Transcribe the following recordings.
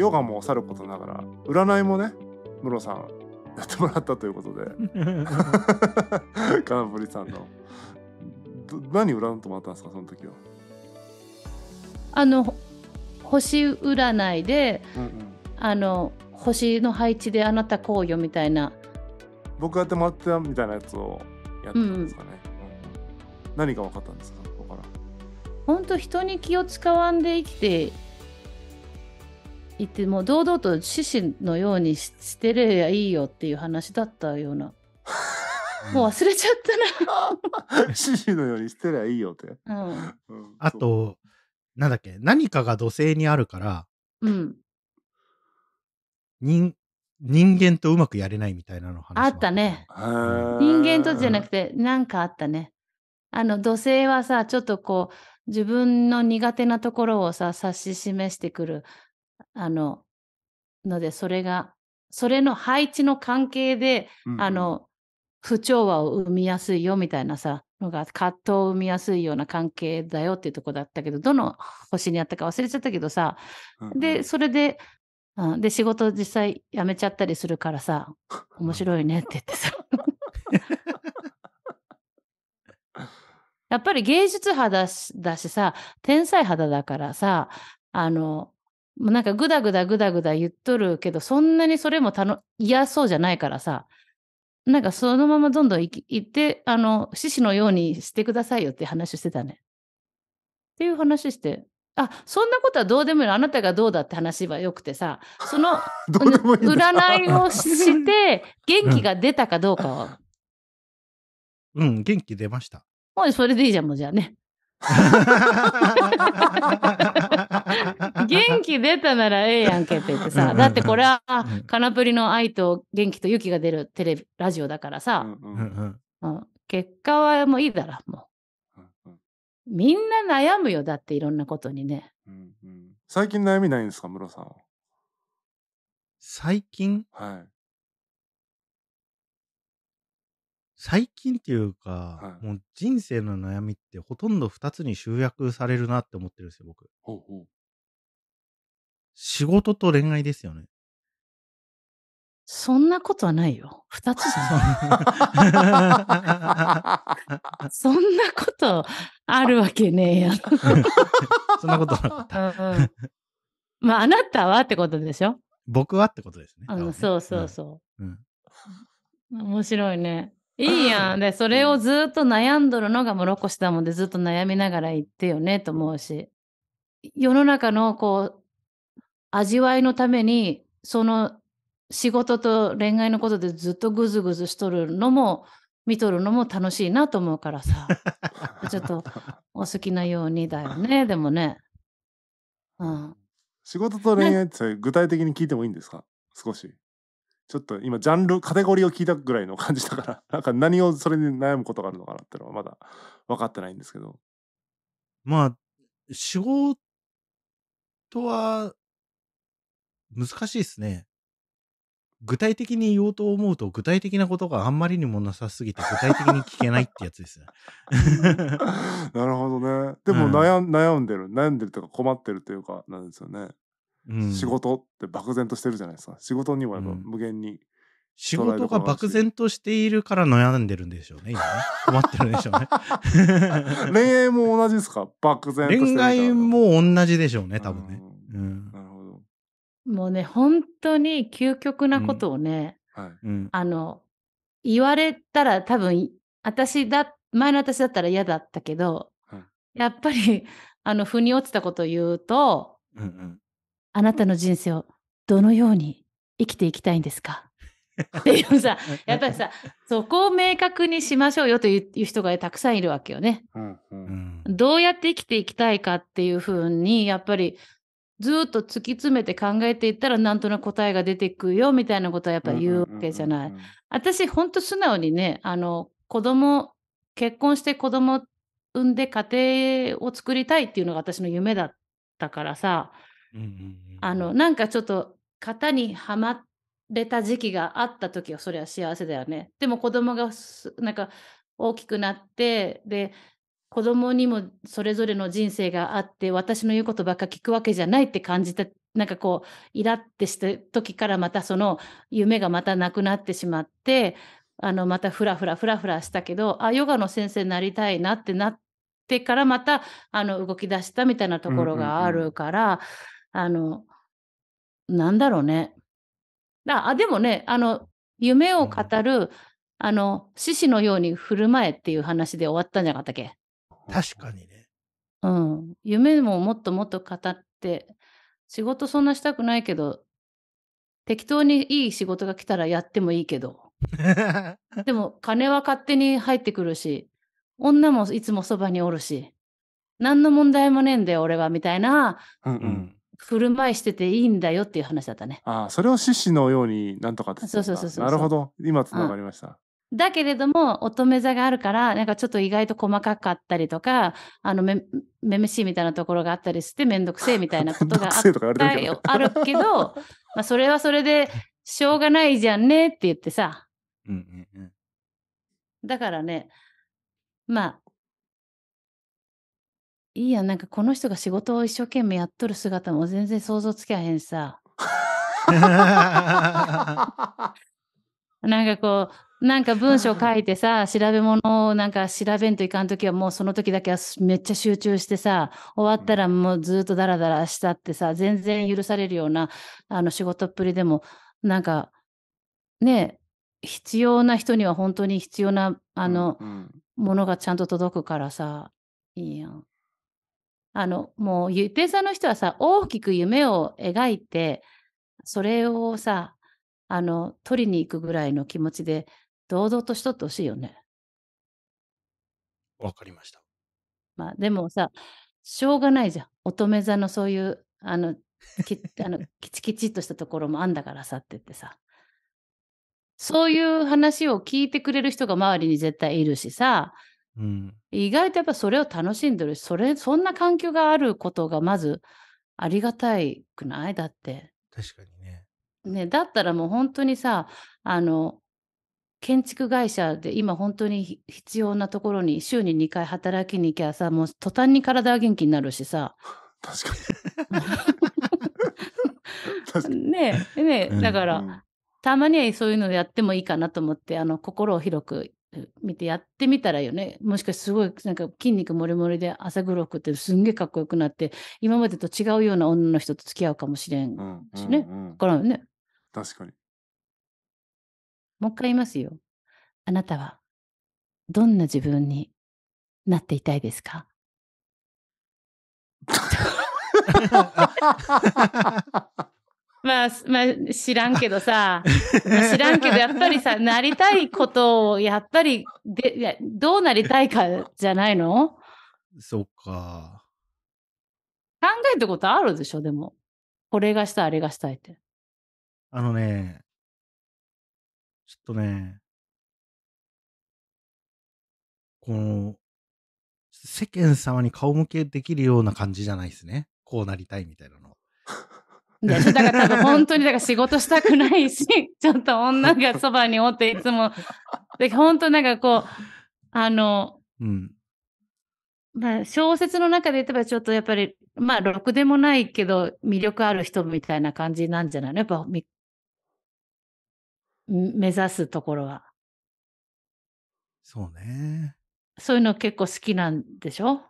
ヨガもさることながら占いもねムロさんやってもらったということで 金堀さんの何占うともったんですかその時はあの星占いで、うんうん、あの星の配置であなたこうよみたいな僕やってもらったみたいなやつをやってたんですかね、うんうん、何が分かったんですかここから本当人に気を使わんで生きて言っても堂々と獅子のようにしてれりゃいいよっていう話だったような もう忘れちゃったな獅子のようにしてりゃいいよって、うん、あとなんだっけ何かが土星にあるから、うん、人人間とうまくやれないみたいなの話あったね人間とじゃなくて何かあったねあの土星はさちょっとこう自分の苦手なところをさ指し示してくるあの、ので、それが、それの配置の関係で、うんあの、不調和を生みやすいよみたいなさ、のが葛藤を生みやすいような関係だよっていうとこだったけど、どの星にあったか忘れちゃったけどさ、うんで、それで、うん、で、仕事実際辞めちゃったりするからさ、面白いねって言ってさ。やっぱり芸術派だしさ、天才肌だからさ、あの、なんかぐだぐだぐだぐだ言っとるけど、そんなにそれも嫌そうじゃないからさ、なんかそのままどんどん行って、あの、獅子のようにしてくださいよって話してたね。っていう話して、あ、そんなことはどうでもいいあなたがどうだって話はよくてさ、その 占いをして、元気が出たかどうかは。うん、うん、元気出ました。もうそれでいいじゃん、もうじゃあね。元気出たならええやんけって言ってさ、だってこれは、カナプリの愛と元気と勇気が出るテレビ、ラジオだからさ、うん結果はもういいだろ、もう。みんな悩むよ、だっていろんなことにね。うんうん、最近悩みないんですか、ムロさん最近はい。最近っていうか、はい、もう人生の悩みってほとんど2つに集約されるなって思ってるんですよ、僕。ほうほう仕事と恋愛ですよね。そんなことはないよ。二つじゃない。そんなことあるわけねえや。そんなことなかった。まあ、あなたはってことでしょ僕はってことですね。あの、そうそうそう。うん面白いね。いいやん。で、それをずっと悩んどるのがこ越だもんで、ずっと悩みながら言ってよねと思うし、世の中のこう、味わいのためにその仕事と恋愛のことでずっとグズグズしとるのも見とるのも楽しいなと思うからさちょっとお好きなようにだよね でもね、うん、仕事と恋愛って具体的に聞いてもいいんですか少しちょっと今ジャンルカテゴリーを聞いたぐらいの感じだから なんか何をそれに悩むことがあるのかなってのはまだ分かってないんですけどまあ仕事は難しいですね。具体的に言おうと思うと、具体的なことがあんまりにもなさすぎて、具体的に聞けないってやつですね。なるほどね。でも悩,、ん、悩んでる、悩んでるというか困ってるというか、なんですよね。うん、仕事って漠然としてるじゃないですか。仕事にはやっぱ無限に、うん、仕事が漠然としているから悩んでるんでしょうね、今ね。困ってるんでしょうね。恋愛も同じですか漠然としてる。恋愛も同じでしょうね、多分ね。うんもうね、本当に究極なことをね、うんはいあの、言われたら多分、私だ、前の私だったら嫌だったけど、はい、やっぱり、あの、腑に落ちたことを言うと、うんうん、あなたの人生をどのように生きていきたいんですかっていうさ、やっぱりさ、そこを明確にしましょうよという人がたくさんいるわけよね。うんうん、どうやって生きていきたいかっていうふうに、やっぱりずっと突き詰めて考えていったらなんとなく答えが出てくるよみたいなことはやっぱ言うわけじゃない。私ほんと素直にねあの子供結婚して子供産んで家庭を作りたいっていうのが私の夢だったからさ、あのなんかちょっと型にはまれた時期があった時はそれは幸せだよね。でも子供がなんか大きくなってで子供にもそれぞれの人生があって私の言うことばっか聞くわけじゃないって感じたなんかこうイラってした時からまたその夢がまたなくなってしまってあのまたフラフラフラフラしたけどあヨガの先生になりたいなってなってからまたあの動き出したみたいなところがあるから、あのなんだろうねあでもねあの夢を語る、あの獅子のように振る舞えっていう話で終わったんじゃなかったっけ確かにね。うん。夢ももっともっと語って、仕事そんなしたくないけど、適当にいい仕事が来たらやってもいいけど。でも金は勝手に入ってくるし、女もいつもそばにおるし、何の問題もねえんだよ俺はみたいな、うんうん、振る舞いしてていいんだよっていう話だったね。ああ、それを獅子のように何とかってそうそうそうそう。なるほど。今つながりました。だけれども、乙女座があるから、なんかちょっと意外と細かかったりとか、あのめ、めめしいみたいなところがあったりして、めんどくせえみたいなことが ああるけど、まあ、それはそれで、しょうがないじゃんねって言ってさ。うんうんうん、だからね、まあ、いいやなんかこの人が仕事を一生懸命やっとる姿も全然想像つけへんさ。なんかこう、なんか文章書いてさ、調べ物をなんか調べんといかんときはもうその時だけはめっちゃ集中してさ、終わったらもうずっとダラダラしたってさ、全然許されるようなあの仕事っぷりでも、なんか、ね、必要な人には本当に必要な、あの、うんうんものがちゃんと届くからさ、いいやん。あの、もう、ゆってさんの人はさ、大きく夢を描いて、それをさ、あの、取りに行くぐらいの気持ちで、堂々としとってほしいよね。わかりました。まあ、でもさ、しょうがないじゃん。乙女座のそういう、あの、きあのきちきちっとしたところもあんだからさって言ってさ。そういう話を聞いてくれる人が周りに絶対いるしさ、うん、意外とやっぱそれを楽しんでるし、それ、そんな環境があることがまずありがたいくないだって。確かにね、だったらもう本当にさあの建築会社で今本当に必要なところに週に2回働きに行きゃさもう途端に体は元気になるしさ。確かにねえねえだから、たまにはそういうのやってもいいかなと思ってあの心を広く見てやってみたらよねもしかしてすごいなんか筋肉もりもりで朝黒くてすんげえかっこよくなって今までと違うような女の人と付き合うかもしれんしね、うんうんうん、からね確かに。もう一回言いますよ。あなたはどんな自分になっていたいですかまあ、まあ、知らんけどさ、まあ、知らんけど、やっぱりさ、なりたいことを、やっぱりで、どうなりたいかじゃないのそっか。考えたことあるでしょ、でも。これがしたあれがしたいって。あのね、ちょっとね、この、世間様に顔向けできるような感じじゃないですね。こうなりたいみたいなの。だから多分本当にだから仕事したくないし、ちょっと女がそばにおっていつも、で本当なんかこう、あの、うん、まあ小説の中で言えばちょっとやっぱり、まあろくでもないけど魅力ある人みたいな感じなんじゃないのやっぱ目指すところは。そうね。そういうの結構好きなんでしょ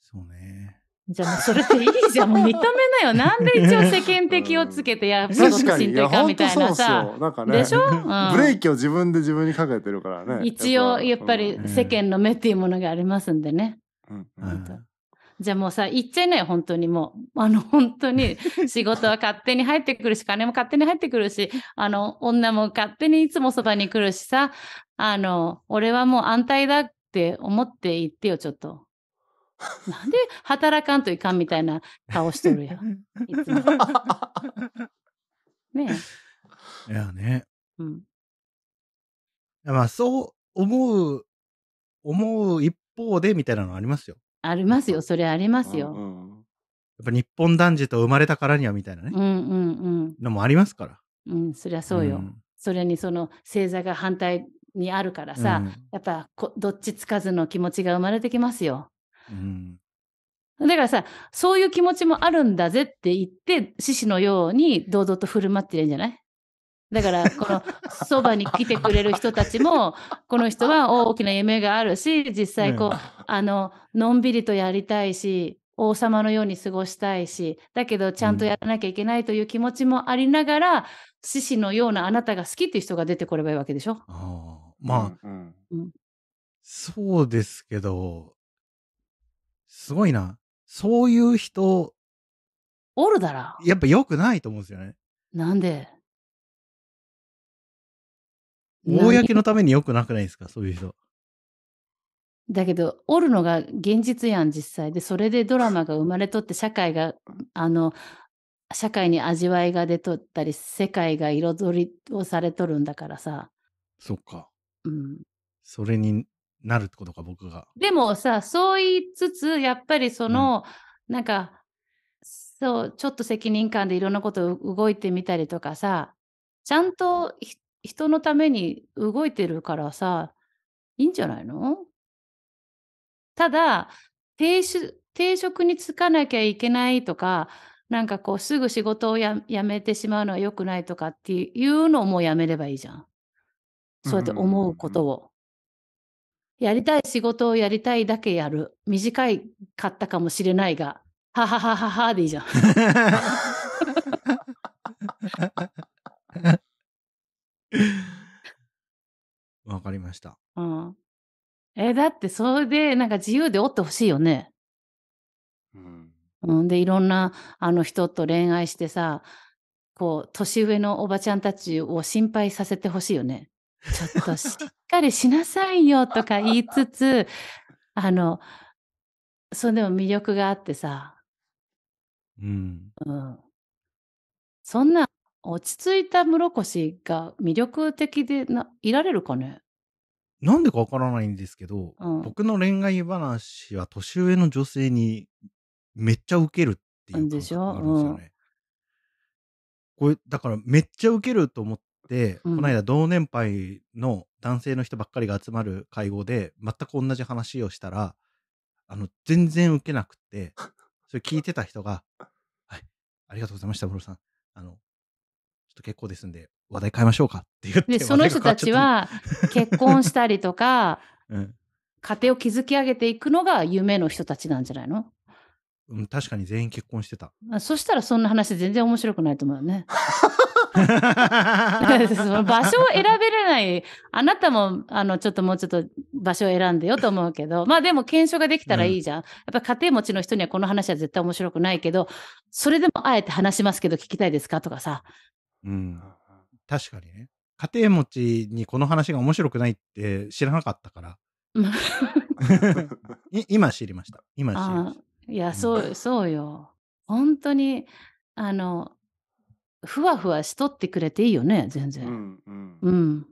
そうね。じゃあもうそれっていいじゃん。もう認めなよ。なんで一応世間的をつけてや、仕事しかみたいなさ。なんかね、でしょ、うん、ブレーキを自分で自分にかけてるからね。一応、やっぱり世間の目っていうものがありますんでね。うん、うん、じゃあもうさ、言っちゃいなよ、本当にもう。あの、本当に仕事は勝手に入ってくるし、金も勝手に入ってくるし、あの、女も勝手にいつもそばに来るしさ、あの、俺はもう安泰だって思って言ってよ、ちょっと。なんで働かんといかんみたいな顔してるやん。いつも。ねえ。いやね。うん。まあ、そう思う、思う一方でみたいなのありますよ。ありますよ、それありますよ。うんうん、やっぱ日本男児と生まれたからにはみたいなね。うんうんうん。のもありますから。うん、そりゃそうよ。うん、それにその星座が反対にあるからさ、うん、やっぱどっちつかずの気持ちが生まれてきますよ。うん、だからさ、そういう気持ちもあるんだぜって言って、獅子のように堂々と振る舞ってるんじゃないだから、このそばに来てくれる人たちも、この人は大きな夢があるし、実際こう、あの、のんびりとやりたいし、王様のように過ごしたいし、だけどちゃんとやらなきゃいけないという気持ちもありながら、獅子のようなあなたが好きっていう人が出てこればいいわけでしょ。あまあ、うんうん、そうですけど、すごいな。そういう人、おるだら。やっぱ良くないと思うんですよね。なんで公のために良くなくないですかそういう人。だけど、おるのが現実やん、実際。で、それでドラマが生まれとって、社会が、あの、社会に味わいが出とったり、世界が彩りをされとるんだからさ。そっか。うん。それになるってことか、僕が。でもさ、そう言いつつ、やっぱりその、うん、なんか、そう、ちょっと責任感でいろんなことを動いてみたりとかさ、ちゃんと人のために動いてるからさ、いいんじゃないのただ定、定職に就かなきゃいけないとか、なんかこう、すぐ仕事をやめてしまうのは良くないとかっていうのをもうやめればいいじゃん。そうやって思うことを。やりたい仕事をやりたいだけやる。短いかったかもしれないが、はははははでいいじゃん。わかりました。うん。え、だってそれでなんか自由でおってほしいよね。うん。うん、で、いろんなあの人と恋愛してさ、こう、年上のおばちゃんたちを心配させてほしいよね。ちょっとしっかりしなさいよとか言いつつ、あの、それでも魅力があってさ。うん。うん。そんな落ち着いた室越が魅力的でないられるかねなんでかわからないんですけど、うん、僕の恋愛話は年上の女性にめっちゃウケるっていう感じがあるんですよね。うん、これだからめっちゃウケると思って、うん、この間同年配の男性の人ばっかりが集まる会合で全く同じ話をしたらあの全然ウケなくてそれ聞いてた人が「はいありがとうございました室さんあのちょっと結構ですんで、話題変えましょうかって言って。で、その人たちは、結婚したりとか、うん、家庭を築き上げていくのが夢の人たちなんじゃないのうん、確かに全員結婚してた。そしたらそんな話全然面白くないと思うよね。場所を選べれない。あなたも、あの、ちょっともうちょっと場所を選んでよと思うけど、まあでも検証ができたらいいじゃん。うん、やっぱ家庭持ちの人にはこの話は絶対面白くないけど、それでもあえて話しますけど聞きたいですかとかさ、うん、確かにね家庭持ちにこの話が面白くないって知らなかったから 今知りました今知りましたいや、そうそうよ本当にあのふわふわしとってくれていいよね全然、うんうんうん、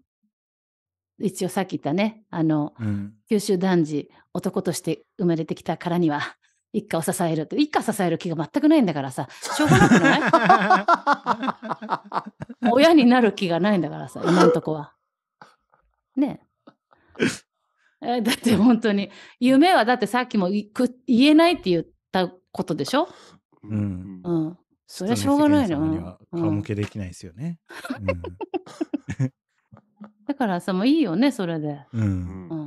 一応さっき言ったねあの、うん、九州男児男として生まれてきたからには一家を支えるって、一家支える気が全くないんだからさ、しょうがなくない 親になる気がないんだからさ、今んとこは。ねえ。だって本当に、夢はだってさっきも言えないって言ったことでしょうん。うん。それはしょうがないの。顔向けできないですよね。だからさ、もういいよね、それで。うん。うん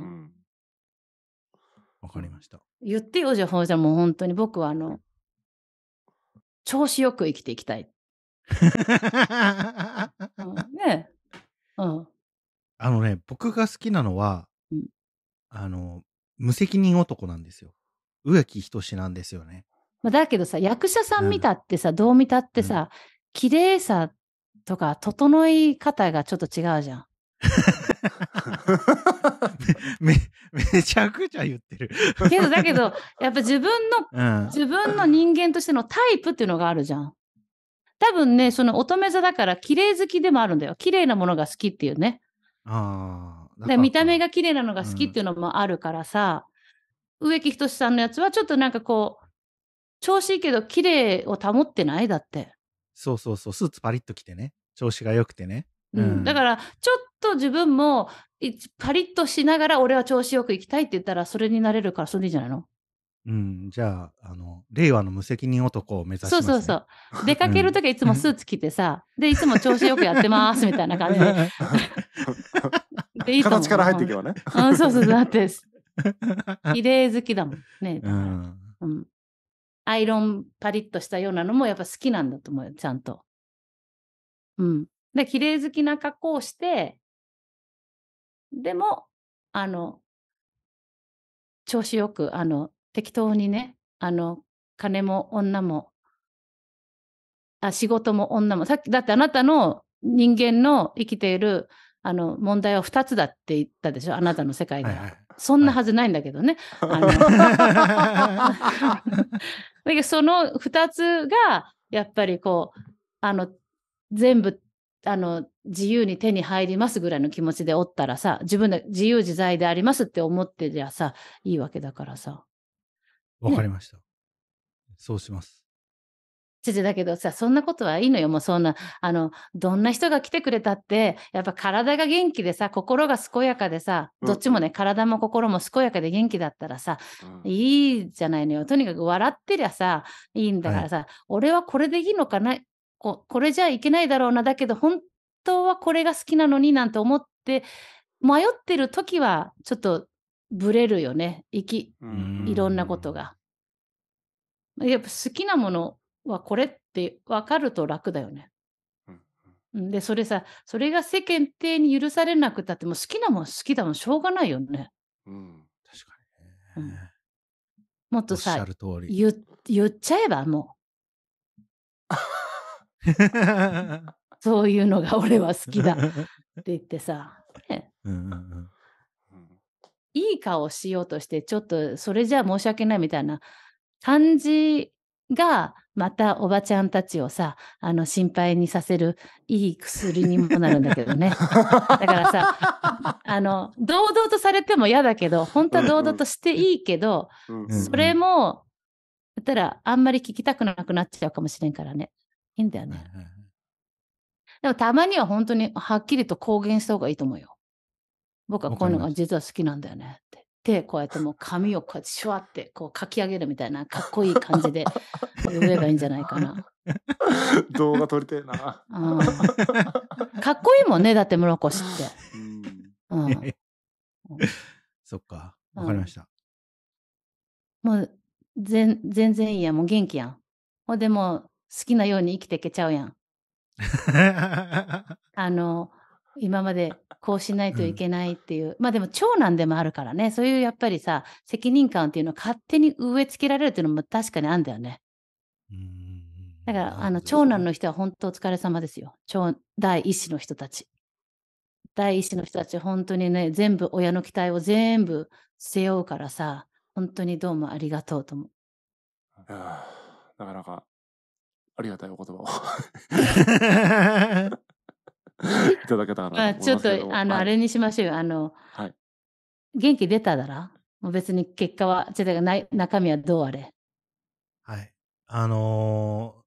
かりました。言ってよ、じゃあ、ほうじゃもう本当に僕は、あの、調子よく生きていきたい。うんねうん。あのね、僕が好きなのは、うん、あの、無責任男なんですよ。植木仁なんですよね。まあ、だけどさ、役者さん見たってさ、どう見たってさ、綺麗さとか整い方がちょっと違うじゃん。めめちゃくちゃ言ってるけどだけどやっぱ自分の、うん、自分の人間としてのタイプっていうのがあるじゃん。多分ねその乙女座だから綺麗好きでもあるんだよ綺麗なものが好きっていうね。あ見た目が綺麗なのが好きっていうのもあるからさ、うん、植木仁さんのやつはちょっとなんかこう調子いいけど綺麗を保ってないだって。そうそうそうスーツパリッと着てね調子が良くてね。うん、だからちょっとと自分もパリッとしながら俺は調子よく行きたいって言ったらそれになれるからそれでいいんじゃないのうん、じゃああの令和の無責任男を目指して、ね、そうそうそう出かける時はいつもスーツ着てさ、うん、でいつも調子よくやってます みたいな感じで でいい形から入っていけばね、うん、そうそうだって綺麗好きだもんねうん、うん、アイロンパリッとしたようなのもやっぱ好きなんだと思うよちゃんとうんで綺麗好きな格好をしてでも、あの、調子よく、あの、適当にね、あの、金も女も、あ、仕事も女も、さっき、だってあなたの人間の生きている、あの、問題は2つだって言ったでしょ、あなたの世界が。は。いはいそんなはずないんだけどね。だけどその2つがやっぱりこうあの全部あの、自由に手に入りますぐらいの気持ちでおったらさ、自分で自由自在でありますって思ってじゃさ、いいわけだからさ。わかりました。ね、そうします。父だけどさ、そんなことはいいのよ。もうそんな、あの、どんな人が来てくれたって、やっぱ体が元気でさ、心が健やかでさ、どっちもね、体も心も健やかで元気だったらさ、うん、いいじゃないのよ。とにかく笑ってりゃさ、いいんだからさ、はい、俺はこれでいいのかなここれじゃいけないだろうなだけど本当はこれが好きなのになんて思って迷ってる時はちょっとブレるよねいきいろんなことが。やっぱ好きなものはこれって分かると楽だよね。でそれさそれが世間体に許されなくたっても好きなもん好きだもんしょうがないよね。うん、確かに、ねうん、もっとさ言っちゃえばもう。そういうのが俺は好きだ って言ってさ、ね、いい顔しようとしてちょっとそれじゃあ申し訳ないみたいな感じがまたおばちゃんたちをさあの心配にさせるいい薬にもなるんだけどね だからさあの堂々とされても嫌だけど本当は堂々としていいけど、それもだったらあんまり聞きたくなくなっちゃうかもしれんからね。いいんだよね。でもたまには本当にはっきりと公言した方がいいと思うよ。僕はこういうのが実は好きなんだよねって。手こうやってもう髪をこうやってシュワってこう書き上げるみたいなかっこいい感じで呼べばいいんじゃないかな。動画撮りてえな、うん。かっこいいもんね、だって室越って。そっか、わかりました。うん、もう全然いいや、もう元気やん。ほんでも好きなように生きていけちゃうやん。あの、今までこうしないといけないっていう、うん、まあでも長男でもあるからね、そういうやっぱりさ、責任感っていうのを勝手に植え付けられるっていうのも確かにあるんだよね。だから、あの、長男の人は本当お疲れ様ですよ。長第一子の人たち。第一子の人たち、本当にね、全部親の期待を全部背負うからさ、本当にどうもありがとうと思う。ああ、なかなかありがたいお言葉を いただけたらなあちょっと、あの、はい、あれにしましょうよ。あの、はい、元気出ただらもう別に結果は、ちょっとない中身はどうあれ。はい。あの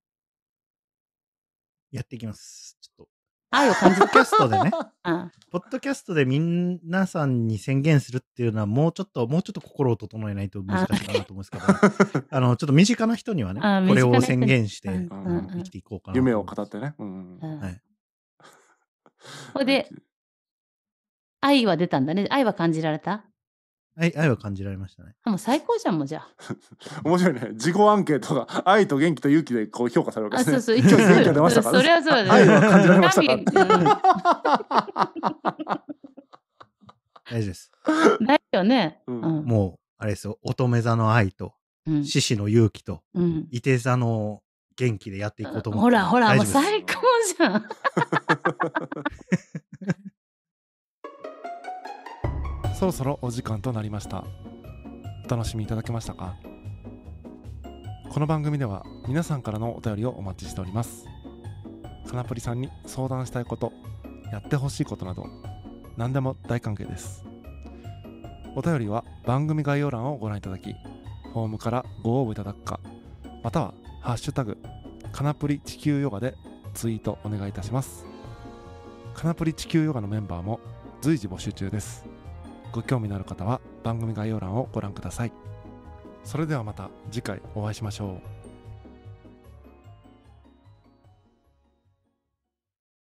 ー、やっていきます。ちょっと、愛を感じる。ポッドキャストでね。うん。ポッドキャストで皆さんに宣言するっていうのは、もうちょっと、もうちょっと心を整えないと難しいかなと思うんですけど、あの、ちょっと身近な人にはね、これを宣言して生きていこうかな、うんうん、夢を語ってね。うん。はい。これで、愛は出たんだね。愛は感じられた愛愛は感じられましたね。あもう最高じゃんもうじゃあ。面白いね。自己アンケートが 愛と元気と勇気でこう評価されるわけですね。あそうそう一応元気が出ましたから、ね。それはそうだね。愛は感じられましたか。大事です。大事よね。うん、もうあれですよ乙女座の愛と、うん、獅子の勇気と、うん、伊手座の元気でやっていこうと思って、ほらほらもう最高じゃん。そろそろお時間となりましたお楽しみいただけましたかこの番組では皆さんからのお便りをお待ちしておりますかなプリさんに相談したいことやってほしいことなど何でも大歓迎ですお便りは番組概要欄をご覧いただきフォームからご応募いただくかまたは「ハッシュタグかなプリ地球ヨガ」でツイートお願いいたしますかなぷり地球ヨガのメンバーも随時募集中ですご興味のある方は番組概要欄をご覧くださいそれではまた次回お会いしましょう